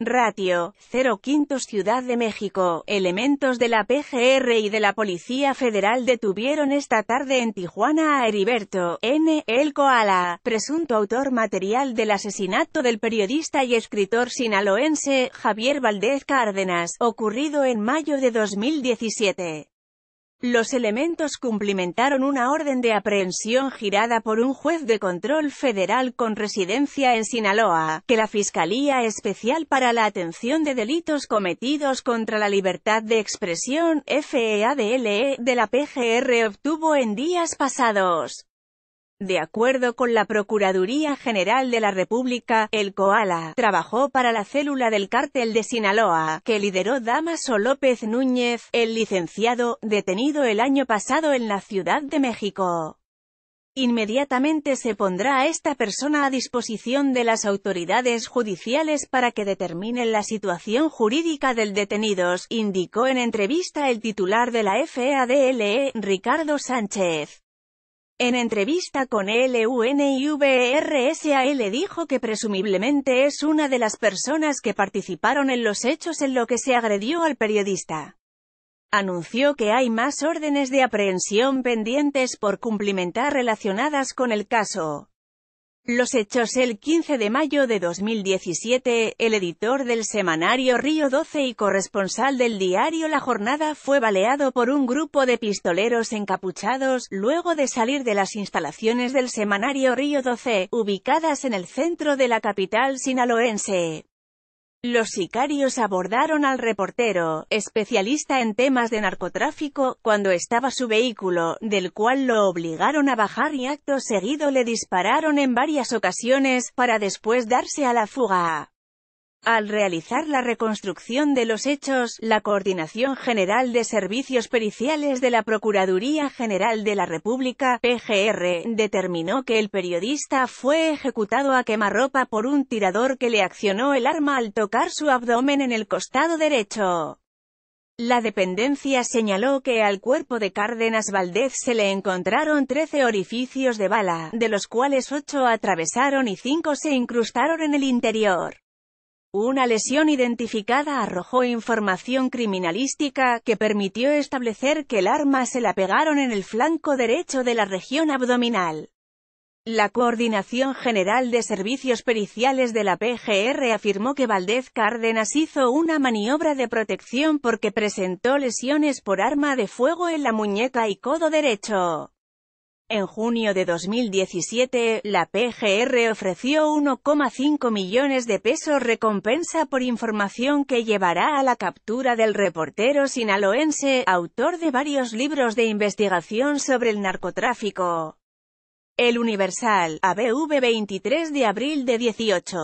Ratio, 0 quintos Ciudad de México, elementos de la PGR y de la Policía Federal detuvieron esta tarde en Tijuana a Heriberto N. El Koala, presunto autor material del asesinato del periodista y escritor sinaloense Javier Valdez Cárdenas, ocurrido en mayo de 2017. Los elementos cumplimentaron una orden de aprehensión girada por un juez de control federal con residencia en Sinaloa, que la Fiscalía Especial para la Atención de Delitos Cometidos contra la Libertad de Expresión, FEADLE, e, de la PGR obtuvo en días pasados. De acuerdo con la Procuraduría General de la República, el Koala trabajó para la célula del cártel de Sinaloa, que lideró Damaso López Núñez, el licenciado, detenido el año pasado en la Ciudad de México. Inmediatamente se pondrá a esta persona a disposición de las autoridades judiciales para que determinen la situación jurídica del detenidos, indicó en entrevista el titular de la FADLE, Ricardo Sánchez. En entrevista con LUNIVRSAL e dijo que presumiblemente es una de las personas que participaron en los hechos en lo que se agredió al periodista. Anunció que hay más órdenes de aprehensión pendientes por cumplimentar relacionadas con el caso. Los hechos el 15 de mayo de 2017, el editor del semanario Río 12 y corresponsal del diario La Jornada fue baleado por un grupo de pistoleros encapuchados, luego de salir de las instalaciones del semanario Río 12, ubicadas en el centro de la capital sinaloense. Los sicarios abordaron al reportero, especialista en temas de narcotráfico, cuando estaba su vehículo, del cual lo obligaron a bajar y acto seguido le dispararon en varias ocasiones, para después darse a la fuga. Al realizar la reconstrucción de los hechos, la Coordinación General de Servicios Periciales de la Procuraduría General de la República, PGR, determinó que el periodista fue ejecutado a quemarropa por un tirador que le accionó el arma al tocar su abdomen en el costado derecho. La dependencia señaló que al cuerpo de Cárdenas Valdez se le encontraron 13 orificios de bala, de los cuales ocho atravesaron y cinco se incrustaron en el interior. Una lesión identificada arrojó información criminalística que permitió establecer que el arma se la pegaron en el flanco derecho de la región abdominal. La Coordinación General de Servicios Periciales de la PGR afirmó que Valdez Cárdenas hizo una maniobra de protección porque presentó lesiones por arma de fuego en la muñeca y codo derecho. En junio de 2017, la PGR ofreció 1,5 millones de pesos recompensa por información que llevará a la captura del reportero sinaloense, autor de varios libros de investigación sobre el narcotráfico. El Universal, ABV 23 de abril de 18.